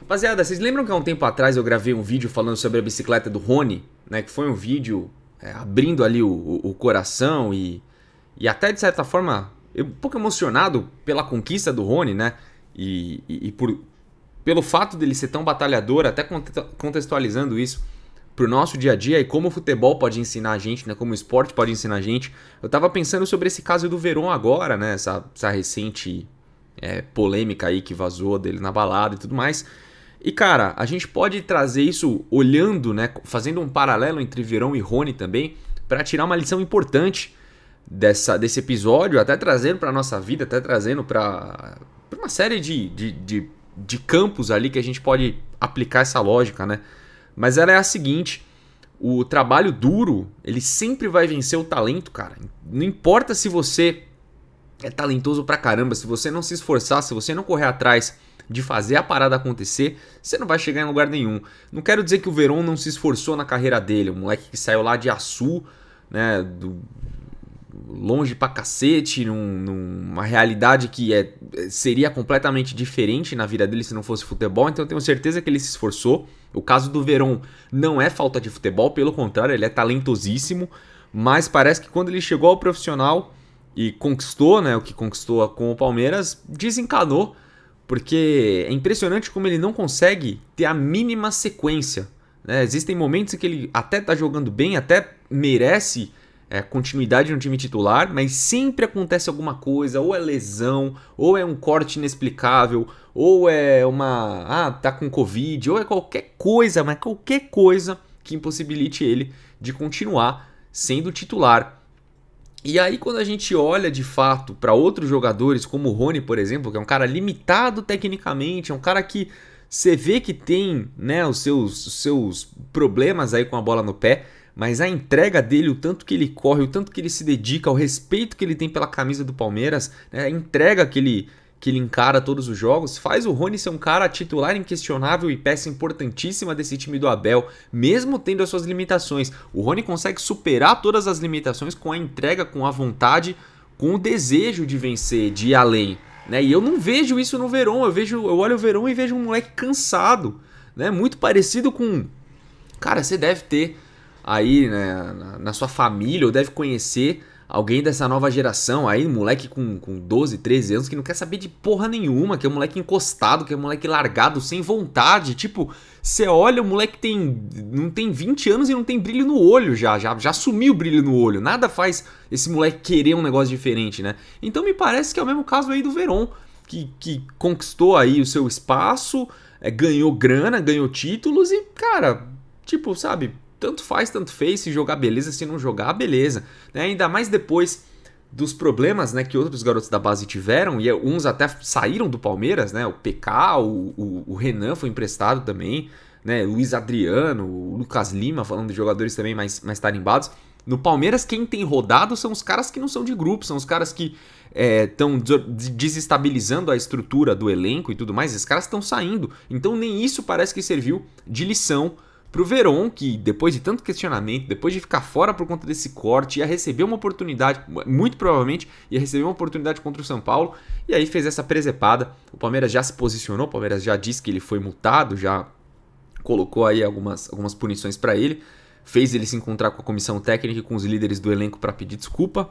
Rapaziada, vocês lembram que há um tempo atrás eu gravei um vídeo falando sobre a bicicleta do Rony, né? Que foi um vídeo é, abrindo ali o, o, o, coração e, e até de certa forma eu, um pouco emocionado pela conquista do Rony, né? E, e, e por, pelo fato dele ser tão batalhador, até contextualizando isso para o nosso dia a dia e como o futebol pode ensinar a gente, né? Como o esporte pode ensinar a gente. Eu estava pensando sobre esse caso do Verón agora, né? Essa, essa recente é, polêmica aí que vazou dele na balada e tudo mais. E cara, a gente pode trazer isso olhando, né, fazendo um paralelo entre Verão e Rony também, para tirar uma lição importante dessa, desse episódio, até trazendo para nossa vida, até trazendo para uma série de, de, de, de campos ali que a gente pode aplicar essa lógica, né? Mas ela é a seguinte: o trabalho duro, ele sempre vai vencer o talento, cara. Não importa se você é talentoso pra caramba. Se você não se esforçar, se você não correr atrás de fazer a parada acontecer, você não vai chegar em lugar nenhum. Não quero dizer que o Verón não se esforçou na carreira dele, o moleque que saiu lá de Açu, né, do, longe pra cacete, num, numa realidade que é, é, seria completamente diferente na vida dele se não fosse futebol, então eu tenho certeza que ele se esforçou. O caso do Verón não é falta de futebol, pelo contrário, ele é talentosíssimo, mas parece que quando ele chegou ao profissional e conquistou, né, o que conquistou com o Palmeiras, desencanou, porque é impressionante como ele não consegue ter a mínima sequência. Né? Existem momentos em que ele até está jogando bem, até merece é, continuidade no time titular, mas sempre acontece alguma coisa, ou é lesão, ou é um corte inexplicável, ou é uma. Ah, tá com Covid, ou é qualquer coisa, mas qualquer coisa que impossibilite ele de continuar sendo titular. E aí, quando a gente olha de fato para outros jogadores, como o Rony, por exemplo, que é um cara limitado tecnicamente, é um cara que você vê que tem né, os, seus, os seus problemas aí com a bola no pé, mas a entrega dele, o tanto que ele corre, o tanto que ele se dedica, o respeito que ele tem pela camisa do Palmeiras, né, a entrega que ele, que ele encara todos os jogos, faz o Rony ser um cara titular inquestionável e peça importantíssima desse time do Abel, mesmo tendo as suas limitações. O Rony consegue superar todas as limitações com a entrega, com a vontade, com o desejo de vencer, de ir além. Né? E eu não vejo isso no Verão, eu vejo, eu olho o Verão e vejo um moleque cansado, né? Muito parecido com cara, você deve ter aí né, na sua família, ou deve conhecer alguém dessa nova geração aí, moleque com, com 12, 13 anos, que não quer saber de porra nenhuma, que é um moleque encostado, que é um moleque largado, sem vontade. Tipo, você olha, o moleque tem. não tem 20 anos e não tem brilho no olho já, já, já sumiu o brilho no olho. Nada faz esse moleque querer um negócio diferente, né? Então me parece que é o mesmo caso aí do Veron, que, que conquistou aí o seu espaço, é, ganhou grana, ganhou títulos e, cara, tipo, sabe, tanto faz, tanto fez, se jogar beleza, se não jogar, beleza. Né? Ainda mais depois dos problemas né, que outros garotos da base tiveram, e uns até saíram do Palmeiras, né? O PK, o, o, o Renan foi emprestado também, né? Luiz Adriano, o Lucas Lima, falando de jogadores também mais, mais tarimbados. No Palmeiras, quem tem rodado são os caras que não são de grupo, são os caras que estão é, desestabilizando a estrutura do elenco e tudo mais. Esses caras estão saindo. Então, nem isso parece que serviu de lição Pro Veron, que depois de tanto questionamento, depois de ficar fora por conta desse corte, ia receber uma oportunidade, muito provavelmente ia receber uma oportunidade contra o São Paulo, e aí fez essa presepada. O Palmeiras já se posicionou, o Palmeiras já disse que ele foi multado, já colocou aí algumas, algumas punições para ele, fez ele se encontrar com a comissão técnica e com os líderes do elenco para pedir desculpa.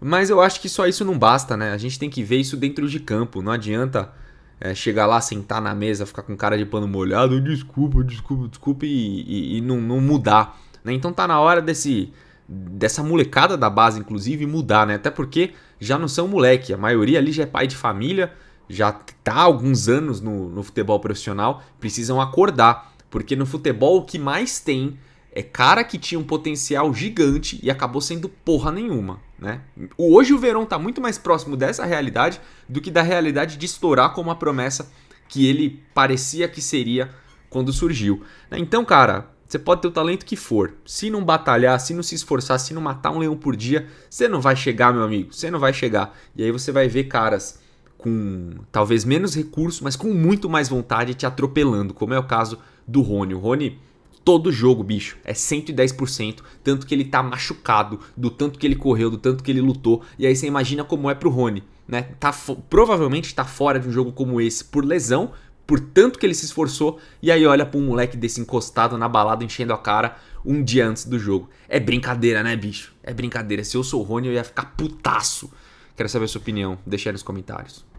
Mas eu acho que só isso não basta, né? A gente tem que ver isso dentro de campo, não adianta é, chegar lá, sentar na mesa, ficar com cara de pano molhado, desculpa, desculpa, desculpa, e, e, e não, não, mudar. Né? Então tá na hora desse dessa molecada da base, inclusive, mudar, né? Até porque já não são moleque, a maioria ali já é pai de família, já tá há alguns anos no, no futebol profissional, precisam acordar. Porque no futebol o que mais tem é cara que tinha um potencial gigante e acabou sendo porra nenhuma, né? Hoje o Verão está muito mais próximo dessa realidade do que da realidade de estourar como a promessa que ele parecia que seria quando surgiu. Né? Então, cara, você pode ter o talento que for. Se não batalhar, se não se esforçar, se não matar um leão por dia, você não vai chegar, meu amigo. Você não vai chegar. E aí você vai ver caras com talvez menos recursos, mas com muito mais vontade te atropelando, como é o caso do Rony. O Rony todo jogo, bicho. É 110%, tanto que ele tá machucado, do tanto que ele correu, do tanto que ele lutou. E aí você imagina como é pro Rony, né? Tá provavelmente tá fora de um jogo como esse por lesão, por tanto que ele se esforçou, e aí olha para um moleque desse encostado na balada enchendo a cara um dia antes do jogo. É brincadeira, né, bicho? É brincadeira. Se eu sou o Rony, eu ia ficar putaço. Quero saber a sua opinião. Deixa aí nos comentários.